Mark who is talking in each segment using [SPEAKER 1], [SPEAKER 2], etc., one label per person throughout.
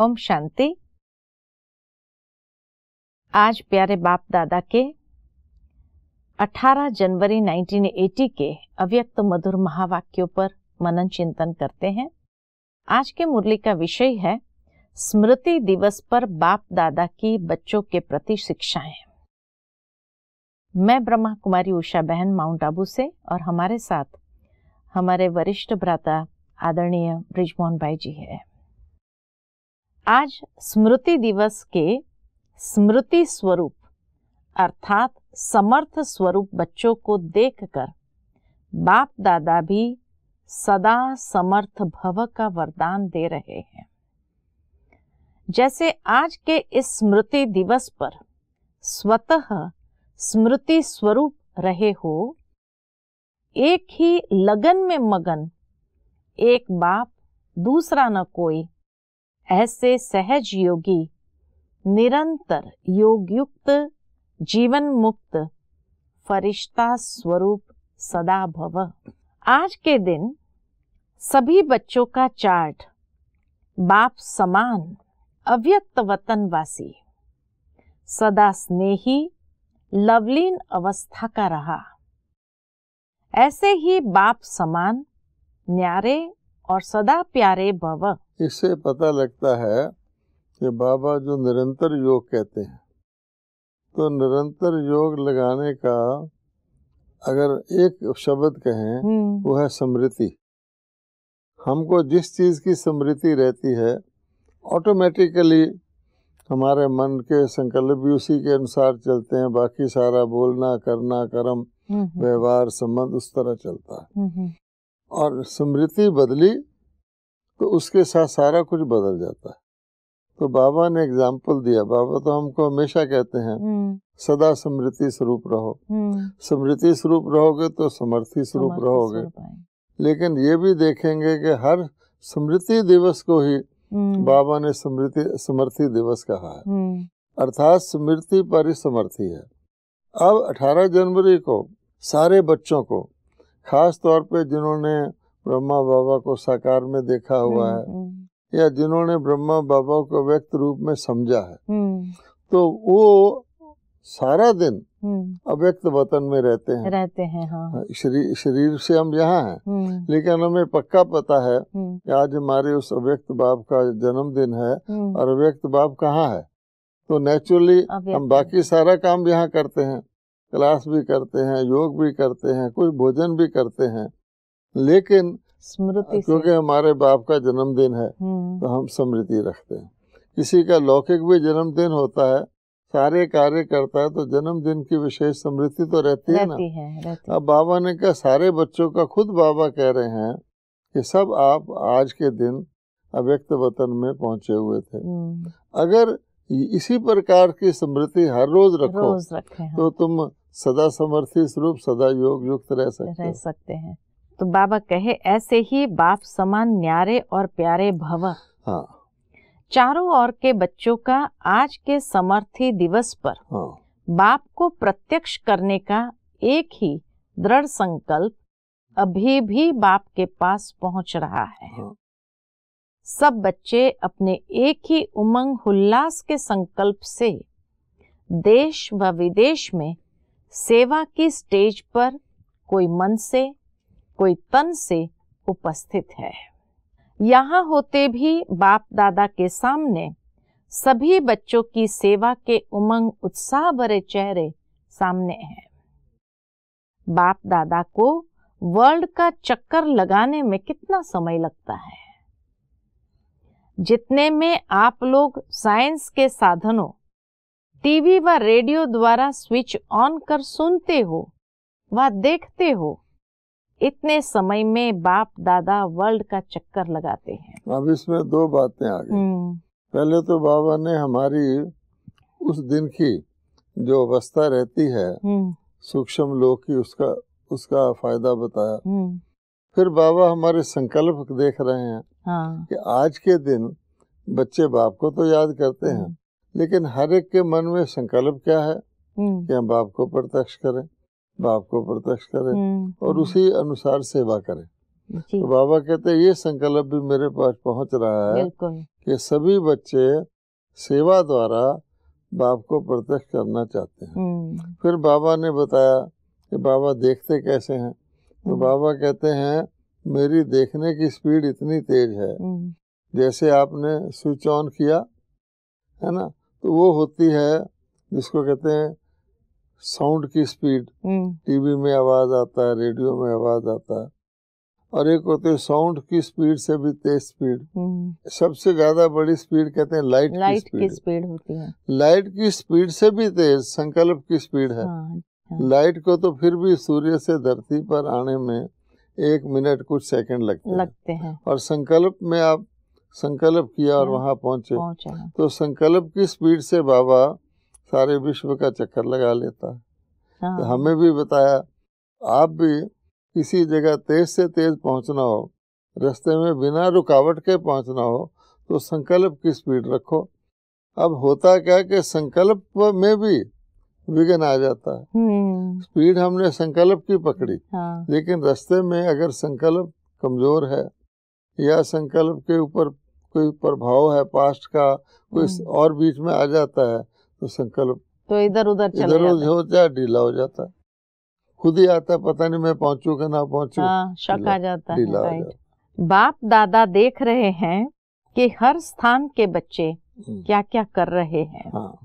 [SPEAKER 1] ओम शांति आज प्यारे बाप दादा के 18 जनवरी 1980 के अव्यक्त मधुर महावाक्यों पर मनन चिंतन करते हैं आज के मुरली का विषय है स्मृति दिवस पर बाप दादा की बच्चों के प्रति शिक्षाएं मैं ब्रह्मा कुमारी उषा बहन माउंट आबू से और हमारे साथ हमारे वरिष्ठ भ्राता आदरणीय ब्रिजमोहन भाई जी है आज स्मृति दिवस के स्मृति स्वरूप अर्थात समर्थ स्वरूप बच्चों को देखकर बाप दादा भी सदा समर्थ भव का वरदान दे रहे हैं जैसे आज के इस स्मृति दिवस पर स्वतः स्मृति स्वरूप रहे हो एक ही लगन में मगन एक बाप दूसरा न कोई ऐसे सहज योगी निरंतर योगयुक्त जीवन मुक्त फरिश्ता स्वरूप सदा भव आज के दिन सभी बच्चों का चार्ट बाप समान अव्यक्त वतन वासी सदा स्नेही लवलीन अवस्था का रहा ऐसे ही बाप समान न्यारे और सदा प्यारे बाबा
[SPEAKER 2] इससे पता लगता है कि बाबा जो निरंतर योग कहते हैं तो निरंतर योग लगाने का अगर एक शब्द कहें हम्म। वो है स्मृति हमको जिस चीज़ की स्मृति रहती है ऑटोमेटिकली हमारे मन के संकल्प भी उसी के अनुसार चलते हैं बाकी सारा बोलना करना कर्म
[SPEAKER 3] हम्म, हम्म।
[SPEAKER 2] व्यवहार संबंध उस तरह चलता है और स्मृति बदली तो उसके साथ सारा कुछ बदल जाता है तो बाबा ने एग्जाम्पल दिया बाबा तो हमको हमेशा कहते हैं हम्म। सदा स्मृति स्वरूप रहो स्मृति हम्म। स्वरूप रहोगे तो समर्थी स्वरूप रहोगे लेकिन ये भी देखेंगे कि हर स्मृति दिवस को ही
[SPEAKER 3] हम्म। बाबा
[SPEAKER 2] ने स्मृति समर्थी दिवस कहा है अर्थात स्मृति पर ही समर्थी है अब 18 जनवरी को सारे बच्चों को खास तौर पे जिन्होंने ब्रह्मा बाबा को साकार में देखा हुआ हम्म, है हम्म। या जिन्होंने ब्रह्मा बाबा को व्यक्त रूप में समझा है हम्म। तो वो सारा दिन अव्यक्त वतन में रहते हैं
[SPEAKER 1] रहते हैं हाँ।, हाँ
[SPEAKER 2] शरीर शरीर से हम यहाँ हैं लेकिन हमें पक्का पता है कि आज हमारे उस अव्यक्त बाप का जन्मदिन है और अव्यक्त बाप कहाँ है तो नेचुरली हम बाकी सारा काम यहाँ करते हैं क्लास भी करते हैं योग भी करते हैं कुछ भोजन भी करते हैं लेकिन स्मृति क्योंकि हमारे बाप का जन्मदिन है हम्म। तो हम स्मृति रखते हैं किसी का लौकिक भी जन्मदिन होता है सारे कार्य करता है तो जन्मदिन की विशेष स्मृति तो रहती, रहती है ना है, रहती अब बाबा ने कहा सारे बच्चों का खुद बाबा कह रहे हैं कि सब आप आज के दिन अव्यक्त वतन में पहुंचे हुए थे हम्म। अगर इसी प्रकार की स्मृति हर रोज रखो रोज हाँ। तो तुम सदा समर्थी स्वरूप सदा योग युक्त रह सकते रह
[SPEAKER 1] सकते हैं तो बाबा कहे ऐसे ही बाप समान न्यारे और प्यारे भव हाँ। चारों ओर के बच्चों का आज के समर्थी दिवस पर हाँ। बाप को प्रत्यक्ष करने का एक ही दृढ़ संकल्प अभी भी बाप के पास पहुंच रहा है हाँ। सब बच्चे अपने एक ही उमंग उल्लास के संकल्प से देश व विदेश में सेवा की स्टेज पर कोई मन से कोई तन से उपस्थित है यहाँ होते भी बाप दादा के सामने सभी बच्चों की सेवा के उमंग उत्साह भरे चेहरे सामने हैं बाप दादा को वर्ल्ड का चक्कर लगाने में कितना समय लगता है जितने में आप लोग साइंस के साधनों टीवी व रेडियो द्वारा स्विच ऑन कर सुनते हो व देखते हो इतने समय में बाप दादा वर्ल्ड का चक्कर लगाते हैं
[SPEAKER 2] अब इसमें दो बातें आ गई हम्म। पहले तो बाबा ने हमारी उस दिन की जो अवस्था रहती है हम्म। सूक्ष्म लोक की उसका उसका फायदा बताया हम्म। फिर बाबा हमारे संकल्प देख रहे हैं हाँ। कि आज के दिन बच्चे बाप को तो याद करते हैं लेकिन हर एक के मन में संकल्प क्या है हम्म। कि हम बाप को प्रत्यक्ष करें बाप को प्रत्यक्ष करें हम्म, और हम्म। उसी अनुसार सेवा करें तो बाबा कहते ये संकल्प भी मेरे पास पहुंच रहा है कि सभी बच्चे सेवा द्वारा बाप को प्रत्यक्ष करना चाहते
[SPEAKER 3] हैं
[SPEAKER 2] फिर बाबा ने बताया कि बाबा देखते कैसे हैं तो बाबा कहते हैं मेरी देखने की स्पीड इतनी तेज है जैसे आपने स्विच ऑन किया है ना तो वो होती है जिसको कहते हैं साउंड की स्पीड हम्म। टीवी में आवाज़ आता है रेडियो में आवाज़ आता है और एक होते साउंड की स्पीड से भी तेज स्पीड हम्म। सबसे ज्यादा बड़ी स्पीड कहते हैं लाइट, लाइट की स्पीड होती है लाइट की स्पीड से भी तेज संकल्प की स्पीड है हाँ, हाँ। अच्छा। लाइट को तो फिर भी सूर्य से धरती पर आने में एक मिनट कुछ सेकंड लगते,
[SPEAKER 3] लगते हैं।, हैं
[SPEAKER 2] और संकल्प में आप संकल्प किया और हाँ, वहाँ पहुँचे तो संकल्प की स्पीड से बाबा सारे विश्व का चक्कर लगा लेता है हाँ। तो हमें भी बताया आप भी किसी जगह तेज से तेज पहुँचना हो रास्ते में बिना रुकावट के पहुँचना हो तो संकल्प की स्पीड रखो अब होता क्या कि संकल्प में भी विघन आ जाता है
[SPEAKER 3] हम्म।
[SPEAKER 2] स्पीड हमने संकल्प की पकड़ी हाँ। लेकिन रास्ते में अगर संकल्प कमजोर है या संकल्प के ऊपर कोई प्रभाव है पास्ट का कोई हम्म। और बीच में आ जाता है तो संकल्प
[SPEAKER 1] तो इधर उधर इधर उधर
[SPEAKER 2] हो जाए ढीला हो जाता है खुद ही आता है पता नहीं मैं पहुंचू कि ना पहुंचू हाँ, शक आ जाता है राइट
[SPEAKER 1] बाप दादा देख रहे हैं कि हर स्थान के बच्चे हम्म। क्या क्या कर रहे हैं हाँ।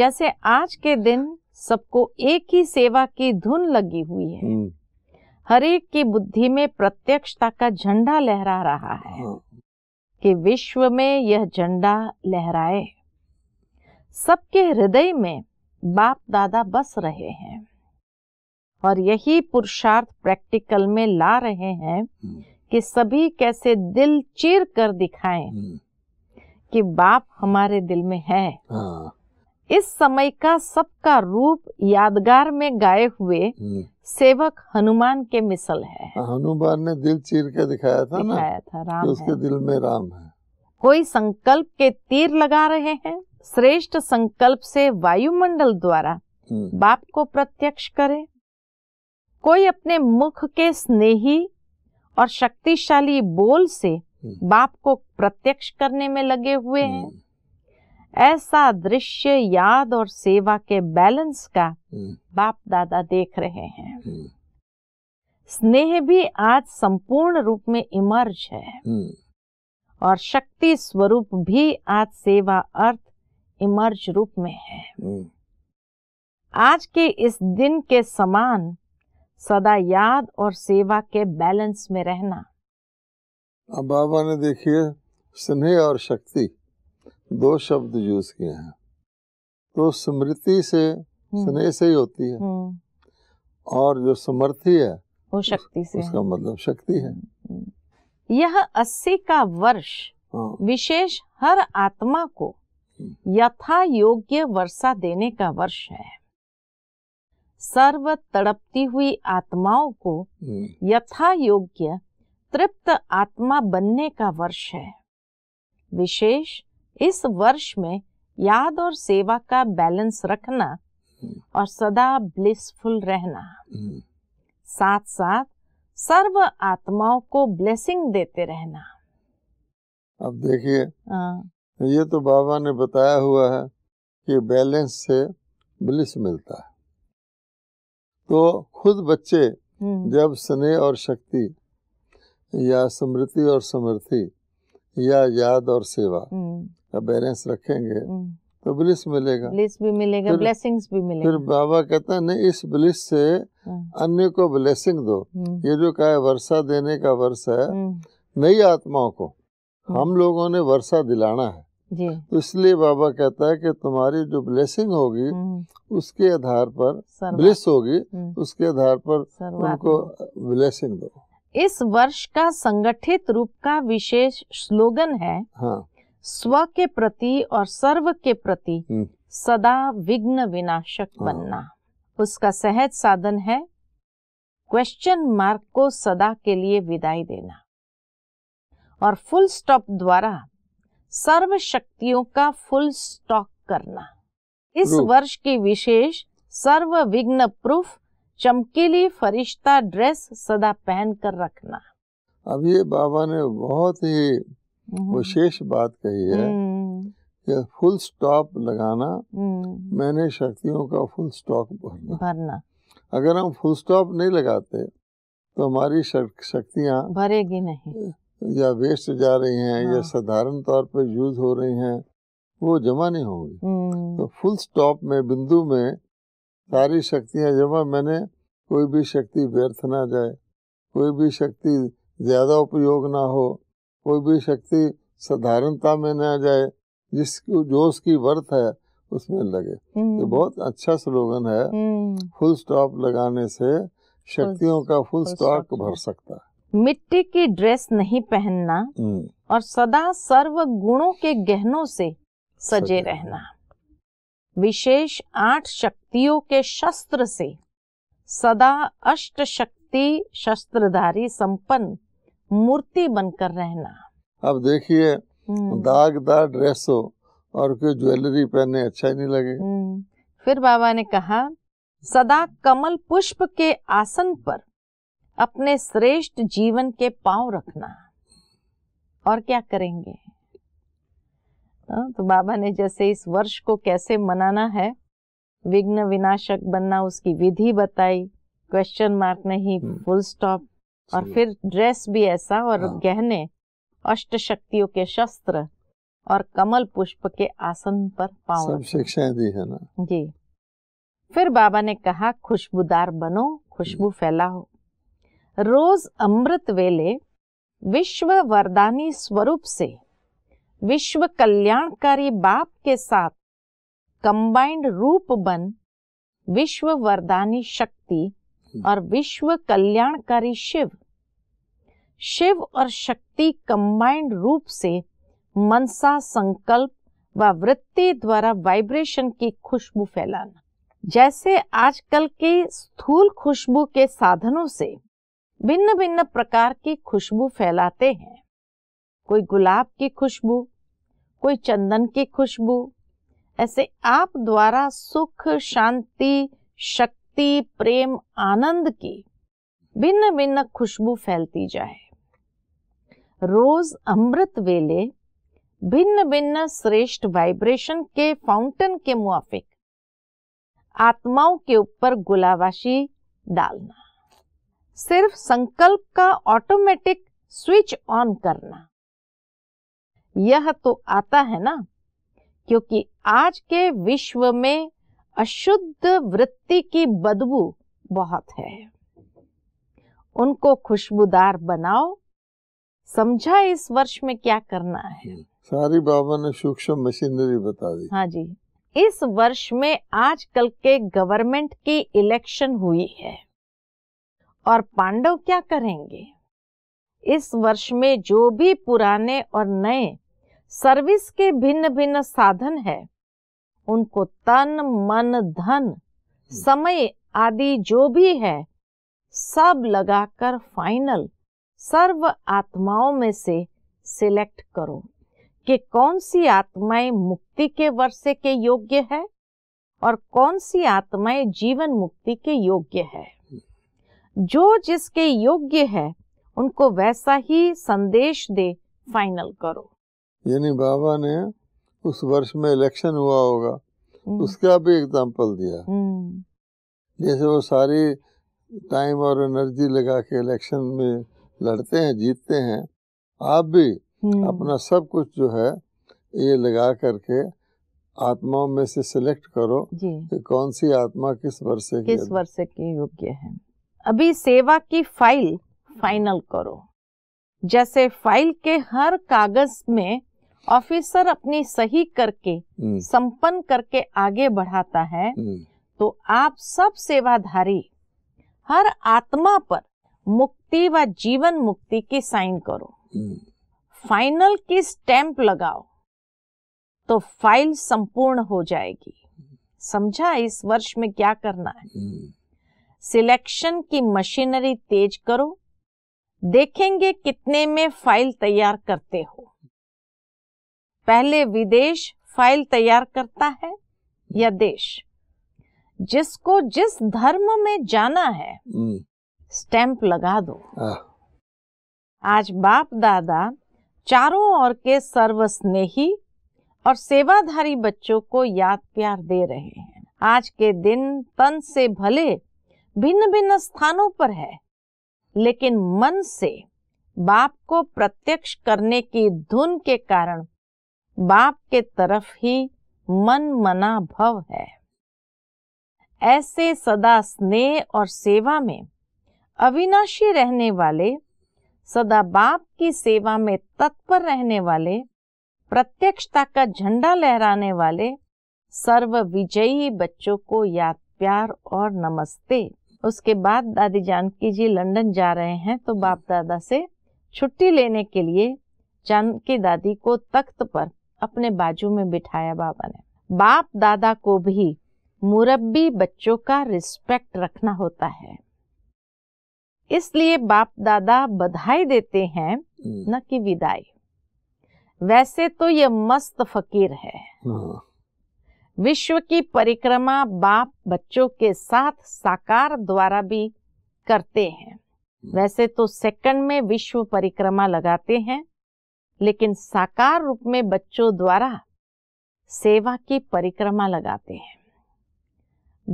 [SPEAKER 1] जैसे आज के दिन सबको एक ही सेवा की धुन लगी हुई है हम्म। हरेक की बुद्धि में प्रत्यक्षता का झंडा लहरा रहा है हाँ। कि विश्व में यह झंडा लहराए सबके हृदय में बाप दादा बस रहे हैं और यही पुरुषार्थ प्रैक्टिकल में ला रहे हैं हाँ। कि सभी कैसे दिल चीर कर दिखाएं हाँ। कि बाप हमारे दिल में है इस समय का सबका रूप यादगार में गाए हुए सेवक हनुमान के मिसल है
[SPEAKER 2] हाँ, हनुमान ने दिल चीर के दिखाया था दिखाया ना? था राम तो उसके दिल में राम है
[SPEAKER 1] कोई संकल्प के तीर लगा रहे हैं श्रेष्ठ संकल्प से वायुमंडल द्वारा हम्म। बाप को प्रत्यक्ष करे कोई अपने मुख के स्नेही और शक्तिशाली बोल से हम्म। बाप को प्रत्यक्ष करने में लगे हुए हैं हम्म। ऐसा दृश्य याद और सेवा के बैलेंस का हम्म। बाप दादा देख रहे हैं हम्म। स्नेह भी आज संपूर्ण रूप में इमर्ज है हम्म। और शक्ति स्वरूप भी आज सेवा अर्थ इमर्ज रूप में है आज के इस दिन के समान सदा याद और सेवा के बैलेंस में रहना
[SPEAKER 2] अब बाबा ने देखिए स्नेह और शक्ति दो शब्द यूज किए हैं तो स्मृति से हम्म। स्नेह से ही होती है हम्म। और जो समर्थी है
[SPEAKER 3] वो शक्ति से उसका
[SPEAKER 2] मतलब शक्ति है हम्म।
[SPEAKER 1] यह अस्सी का वर्ष हाँ। विशेष हर आत्मा को यथा योग्य वर्षा देने का वर्ष है सर्व तड़पती हुई आत्माओं को यथा योग्य तृप्त आत्मा बनने का वर्ष है विशेष इस वर्ष में याद और सेवा का बैलेंस रखना और सदा ब्लिसफुल रहना
[SPEAKER 3] हम्म।
[SPEAKER 1] साथ साथ सर्व आत्माओं को ब्लेसिंग देते रहना अब देखिए हाँ।
[SPEAKER 2] ये तो बाबा ने बताया हुआ है कि बैलेंस से ब्लिस मिलता है तो खुद बच्चे
[SPEAKER 3] हम्म।
[SPEAKER 2] जब स्नेह और शक्ति या स्मृति और समृद्धि या याद और सेवा हम्म। का बैलेंस रखेंगे हम्म। तो ब्लिस मिलेगा ब्लिस भी
[SPEAKER 1] मिलेगा ब्लेसिंग्स भी मिलेगा फिर
[SPEAKER 2] बाबा कहता है नहीं इस ब्लिस से हम्म। अन्य को ब्लेसिंग दो हम्म। ये जो कहा है वर्षा देने का वर्ष है नई आत्माओं को हम लोगों ने वर्षा दिलाना
[SPEAKER 3] है
[SPEAKER 2] तो इसलिए बाबा कहता है कि तुम्हारी जो ब्लेसिंग होगी उसके आधार पर ब्लिस होगी उसके आधार पर उनको ब्लेसिंग दो
[SPEAKER 1] इस वर्ष का संगठित रूप का विशेष स्लोगन है हाँ स्व के प्रति और सर्व के प्रति हम्म। सदा विघ्न विनाशक हाँ। बनना उसका सहज साधन है क्वेश्चन मार्क को सदा के लिए विदाई देना और फुल स्टॉप द्वारा सर्व शक्तियों का फुल स्टॉक करना इस वर्ष की विशेष सर्व विघ्न प्रूफ चमकीली फरिश्ता ड्रेस सदा पहन कर रखना
[SPEAKER 2] अब ये बाबा ने बहुत ही वो हम्म। शेष बात कही है हम्म। कि फुल स्टॉप लगाना हम्म। मैंने शक्तियों का फुल स्टॉप भरना भरना अगर हम फुल स्टॉप नहीं लगाते तो हमारी शक्तियाँ
[SPEAKER 1] भरेगी
[SPEAKER 3] नहीं
[SPEAKER 2] या वेस्ट जा रही हैं हाँ। या साधारण तौर पर यूज हो रही हैं वो जमा नहीं होगी तो फुल स्टॉप में बिंदु में सारी शक्तियाँ जमा मैंने कोई भी शक्ति व्यर्थ ना जाए कोई भी शक्ति ज़्यादा उपयोग ना हो कोई भी शक्ति साधारणता में न आ जाए जिसको जो उसकी वर्थ है उसमें लगे तो बहुत अच्छा स्लोगन है हम्म। फुल स्टॉप लगाने से शक्तियों का फुल स्टॉक भर सकता है
[SPEAKER 1] मिट्टी की ड्रेस नहीं पहनना हम्म। और सदा सर्व गुणों के गहनों से सजे रहना विशेष आठ शक्तियों के शस्त्र से सदा अष्ट शक्ति शस्त्रधारी संपन्न मूर्ति बनकर रहना
[SPEAKER 2] अब देखिए हम्म। दागदार ड्रेस हो और कोई ज्वेलरी पहने अच्छा ही नहीं लगे हम्म।
[SPEAKER 1] फिर बाबा ने कहा सदा कमल पुष्प के आसन पर अपने श्रेष्ठ जीवन के पांव रखना और क्या करेंगे तो बाबा ने जैसे इस वर्ष को कैसे मनाना है विघ्न विनाशक बनना उसकी विधि बताई क्वेश्चन मार्क नहीं फुल हम्म। स्टॉप और फिर ड्रेस भी ऐसा और हाँ। गहने अष्ट शक्तियों के शस्त्र और कमल पुष्प के आसन पर पाओ सब
[SPEAKER 2] शिक्षाएं दी है ना
[SPEAKER 1] जी फिर बाबा ने कहा खुशबूदार बनो खुशबू हम्म। फैलाओ रोज अमृत वेले विश्व वरदानी स्वरूप से विश्व कल्याणकारी बाप के साथ कंबाइंड रूप बन विश्व वरदानी शक्ति हम्म। और विश्व कल्याणकारी शिव शिव और शक्ति कंबाइंड रूप से मनसा संकल्प व वृत्ति द्वारा वाइब्रेशन की खुशबू फैलाना जैसे आजकल के स्थूल खुशबू के साधनों से भिन्न भिन्न प्रकार की खुशबू फैलाते हैं कोई गुलाब की खुशबू कोई चंदन की खुशबू ऐसे आप द्वारा सुख शांति शक्ति प्रेम आनंद की भिन्न भिन्न खुशबू फैलती जाए रोज अमृत वेले भिन्न भिन्न श्रेष्ठ वाइब्रेशन के फाउंटेन के मुआफिक आत्माओं के ऊपर गुलाबाशी डालना सिर्फ संकल्प का ऑटोमेटिक स्विच ऑन करना यह तो आता है ना क्योंकि आज के विश्व में अशुद्ध वृत्ति की बदबू बहुत है उनको खुशबूदार बनाओ समझा इस वर्ष में क्या करना है
[SPEAKER 2] सारी बाबा ने सूक्ष्म मशीनरी बता दी
[SPEAKER 1] हाँ जी इस वर्ष में आज कल के गवर्नमेंट की इलेक्शन हुई है और पांडव क्या करेंगे इस वर्ष में जो भी पुराने और नए सर्विस के भिन्न भिन्न साधन है उनको तन मन धन समय आदि जो भी है सब लगाकर फाइनल सर्व आत्माओं में से सिलेक्ट करो कि कौन सी आत्माएं मुक्ति के वर्षे के योग्य है और कौन सी आत्माएं जीवन मुक्ति के योग्य है जो जिसके योग्य है उनको वैसा ही संदेश दे फाइनल करो
[SPEAKER 2] यानी बाबा ने उस वर्ष में इलेक्शन हुआ होगा हम्म। उसका भी एग्जाम्पल दिया
[SPEAKER 3] हम्म।
[SPEAKER 2] जैसे वो सारी टाइम और एनर्जी लगा के इलेक्शन में लड़ते हैं जीतते हैं आप भी हम्म। अपना सब कुछ जो है ये लगा करके आत्माओं में से सिलेक्ट करो कि कौन सी आत्मा किस वर्ष किस
[SPEAKER 3] वर्ष
[SPEAKER 1] के योग्य है अभी सेवा की फाइल फाइनल करो जैसे फाइल के हर कागज में ऑफिसर अपनी सही करके हम्म। संपन्न करके आगे बढ़ाता है हम्म। तो आप सब सेवाधारी हर आत्मा पर मुक्ति व जीवन मुक्ति की साइन करो हम्म। फाइनल की स्टैंप लगाओ तो फाइल संपूर्ण हो जाएगी समझा इस वर्ष में क्या करना है हम्म। सिलेक्शन की मशीनरी तेज करो देखेंगे कितने में फाइल तैयार करते हो पहले विदेश फाइल तैयार करता है या देश जिसको जिस धर्म में जाना है हम्म। स्टैंप लगा दो हाँ। आज बाप दादा चारों ओर के सर्वस्नेही और सेवाधारी बच्चों को याद प्यार दे रहे हैं आज के दिन तन से भले भिन्न भिन्न स्थानों पर है लेकिन मन से बाप को प्रत्यक्ष करने की धुन के कारण बाप के तरफ ही मन मना भव है ऐसे सदा स्नेह और सेवा में अविनाशी रहने वाले सदा बाप की सेवा में तत्पर रहने वाले प्रत्यक्षता का झंडा लहराने वाले सर्व विजयी बच्चों को याद प्यार और नमस्ते उसके बाद दादी जानकी जी लंदन जा रहे हैं तो बाप दादा से छुट्टी लेने के लिए जानकी दादी को तख्त पर अपने बाजू में बिठाया बाबा ने बाप दादा को भी मुरब्बी बच्चों का रिस्पेक्ट रखना होता है इसलिए बाप दादा बधाई देते हैं हम्म। न कि विदाई वैसे तो ये मस्त फकीर है हाँ। विश्व की परिक्रमा बाप बच्चों के साथ साकार द्वारा भी करते हैं हम्म। वैसे तो सेकंड में विश्व परिक्रमा लगाते हैं लेकिन साकार रूप में बच्चों द्वारा सेवा की परिक्रमा लगाते हैं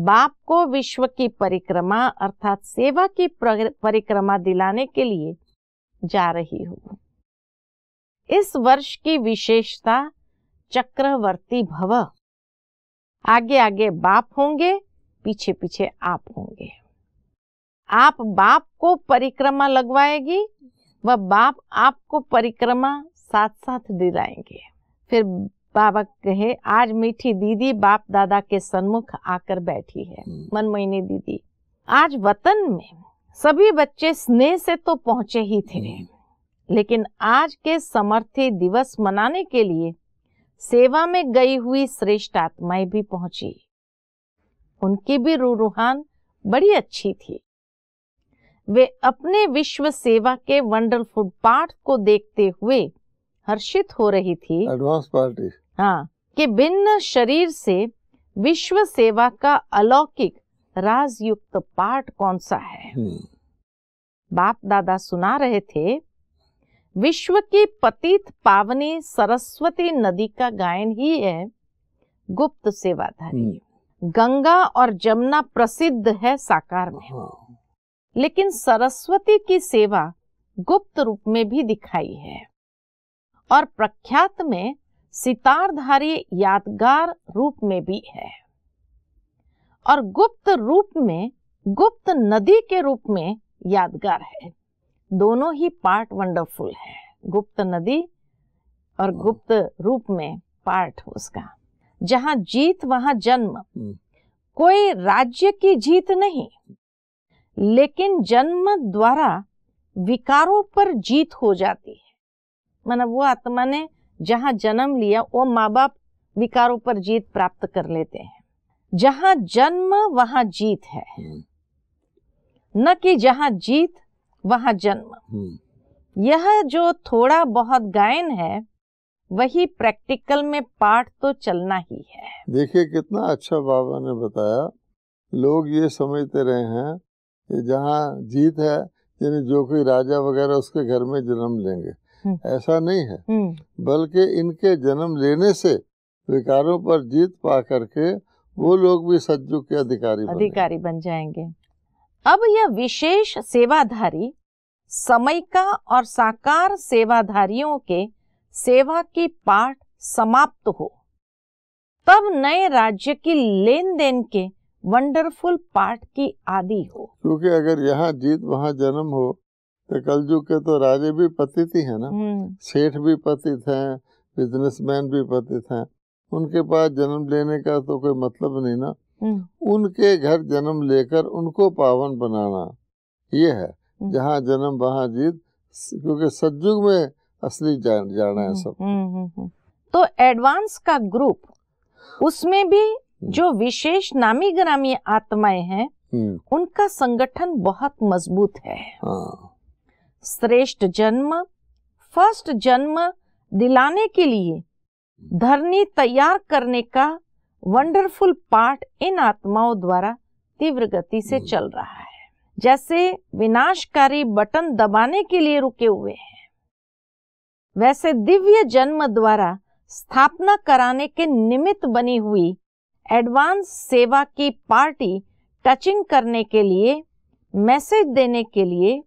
[SPEAKER 1] बाप को विश्व की परिक्रमा अर्थात सेवा की परिक्रमा दिलाने के लिए जा रही हूं इस वर्ष की विशेषता चक्रवर्ती भव आगे आगे बाप होंगे पीछे पीछे आप होंगे आप बाप को परिक्रमा लगवाएगी व बाप आपको परिक्रमा साथ साथ दिलाएंगे फिर बाबा कहे आज मीठी दीदी बाप दादा के सन्मुख आकर बैठी है हम्म। मनमोहिनी दीदी आज वतन में सभी बच्चे स्नेह से तो पहुंचे ही थे हम्म। लेकिन आज के समर्थी दिवस मनाने के लिए सेवा में गई हुई श्रेष्ठ आत्माएं भी पहुंची उनकी भी रूहान बड़ी अच्छी थी वे अपने विश्व सेवा के वंडरफुल पार्ट को देखते हुए हर्षित हो रही थी एडवांस पार्टी हाँ कि भिन्न शरीर से विश्व सेवा का अलौकिक राजयुक्त पाठ कौन सा है हम्म। बाप दादा सुना रहे थे विश्व की पतित पावनी सरस्वती नदी का गायन ही है गुप्त सेवाधारी
[SPEAKER 3] हम्म।
[SPEAKER 1] गंगा और जमुना प्रसिद्ध है साकार में हाँ। लेकिन सरस्वती की सेवा गुप्त रूप में भी दिखाई है और प्रख्यात में सितारधारी यादगार रूप में भी है और गुप्त रूप में गुप्त नदी के रूप में यादगार है दोनों ही पार्ट वंडरफुल है गुप्त नदी और गुप्त रूप में पार्ट उसका जहां जीत वहां जन्म हम्म। कोई राज्य की जीत नहीं लेकिन जन्म द्वारा विकारों पर जीत हो जाती है मतलब वो आत्मा ने जहां जन्म लिया वो माँ बाप विकारों पर जीत प्राप्त कर लेते हैं जहां जन्म वहां जीत है हम्म। न कि जहां जीत वहां जन्म
[SPEAKER 3] हम्म।
[SPEAKER 1] यह जो थोड़ा बहुत गायन है वही प्रैक्टिकल में पाठ तो
[SPEAKER 2] चलना ही है देखिए कितना अच्छा बाबा ने बताया लोग ये समझते रहे हैं कि जहाँ जीत है यानी जो कोई राजा वगैरह उसके घर में जन्म लेंगे हम्म। ऐसा नहीं है हम्म। बल्कि इनके जन्म लेने से विकारों पर जीत पा करके वो लोग भी सज्जु के अधिकारी अधिकारी
[SPEAKER 1] बन जाएंगे अब यह विशेष सेवाधारी समय का और साकार सेवाधारियों के सेवा की पाठ समाप्त हो तब नए राज्य की लेन देन के वंडरफुल पार्ट की
[SPEAKER 2] आदि हो क्योंकि अगर यहाँ जीत वहाँ जन्म हो तो कलयुग के तो राजे भी पतित ही है ना हम्म। सेठ भी पतित है बिजनेसमैन भी पतित है उनके पास जन्म लेने का तो कोई मतलब नहीं ना हम्म। उनके घर जन्म लेकर उनको पावन बनाना ये है हम्म। जहाँ जन्म वहाँ जीत क्योंकि सतयुग में असली जान, जाना है सब
[SPEAKER 1] तो एडवांस का ग्रुप उसमें भी जो विशेष नामी ग्रामी आत्माएं हैं उनका संगठन बहुत मजबूत है हाँ। श्रेष्ठ जन्म फर्स्ट जन्म दिलाने के लिए धरनी तैयार करने का वंडरफुल पार्ट इन आत्माओं द्वारा तीव्र गति से हम्म। चल रहा है जैसे विनाशकारी बटन दबाने के लिए रुके हुए हैं वैसे दिव्य जन्म द्वारा स्थापना कराने के निमित्त बनी हुई एडवांस सेवा की पार्टी टचिंग करने के लिए मैसेज देने के लिए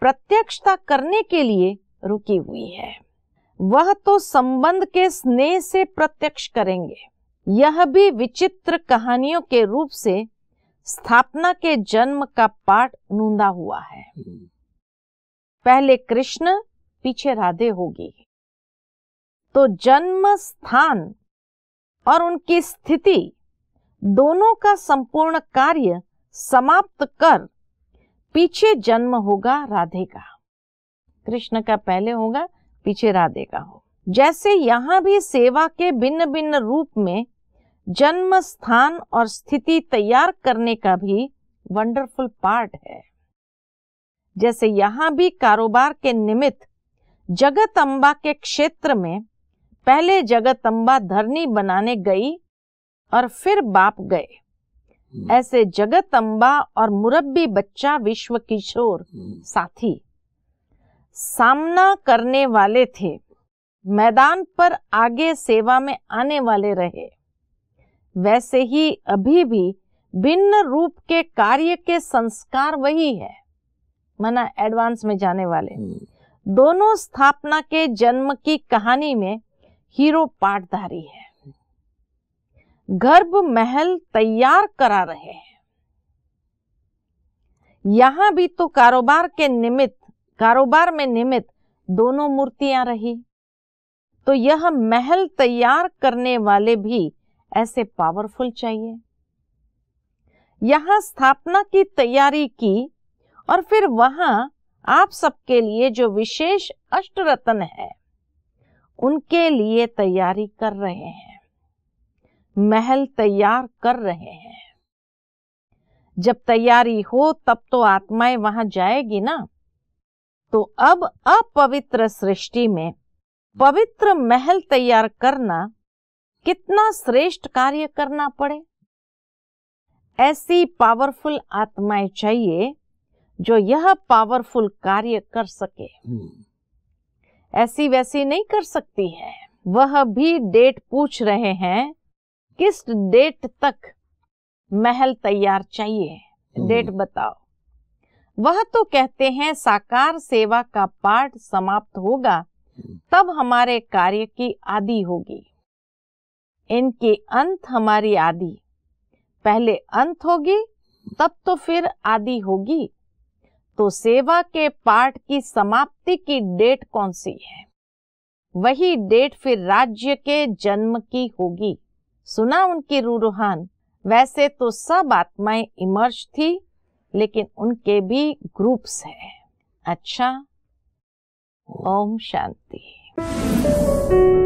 [SPEAKER 1] प्रत्यक्षता करने के लिए रुकी हुई है वह तो संबंध के स्नेह से प्रत्यक्ष करेंगे यह भी विचित्र कहानियों के रूप से स्थापना के जन्म का पाठ नूंदा हुआ है हम्म। पहले कृष्ण पीछे राधे होगी तो जन्म स्थान और उनकी स्थिति दोनों का संपूर्ण कार्य समाप्त कर पीछे जन्म होगा राधे का कृष्ण का पहले होगा पीछे राधे का हो जैसे यहाँ भी सेवा के भिन्न भिन्न रूप में जन्म स्थान और स्थिति तैयार करने का भी वंडरफुल पार्ट है जैसे यहाँ भी कारोबार के निमित्त जगत अम्बा के क्षेत्र में पहले जगत अम्बा धरनी बनाने गई और फिर बाप गए हम्म। ऐसे जगत अम्बा और मुरब्बी बच्चा विश्व किशोर हम्म। साथी सामना करने वाले थे मैदान पर आगे सेवा में आने वाले रहे वैसे ही अभी भी भिन्न रूप के कार्य के संस्कार वही है मना एडवांस में जाने वाले हम्म। दोनों स्थापना के जन्म की कहानी में हीरो पाठधारी है गर्भ महल तैयार करा रहे हैं यहां भी तो कारोबार के निमित्त कारोबार में निमित्त दोनों मूर्तियां रही तो यह महल तैयार करने वाले भी ऐसे पावरफुल चाहिए यहां स्थापना की तैयारी की और फिर वहां आप सबके लिए जो विशेष अष्ट रत्न है उनके लिए तैयारी कर रहे हैं महल तैयार कर रहे हैं जब तैयारी हो तब तो आत्माएं वहां जाएगी ना तो अब अपवित्र सृष्टि में पवित्र महल तैयार करना कितना श्रेष्ठ कार्य करना पड़े ऐसी पावरफुल आत्माएं चाहिए जो यह पावरफुल कार्य कर सके हम्म। ऐसी वैसी नहीं कर सकती है वह भी डेट पूछ रहे हैं किस डेट तक महल तैयार चाहिए हम्म। डेट बताओ वह तो कहते हैं साकार सेवा का पाठ समाप्त होगा हम्म। तब हमारे कार्य की आदि होगी इनके अंत हमारी आदि पहले अंत होगी तब तो फिर आदि होगी तो सेवा के पाठ की समाप्ति की डेट कौन सी है वही डेट फिर राज्य के जन्म की होगी सुना उनकी रूहान वैसे तो सब आत्माएं इमर्ज थी लेकिन उनके भी ग्रुप्स हैं अच्छा ओम शांति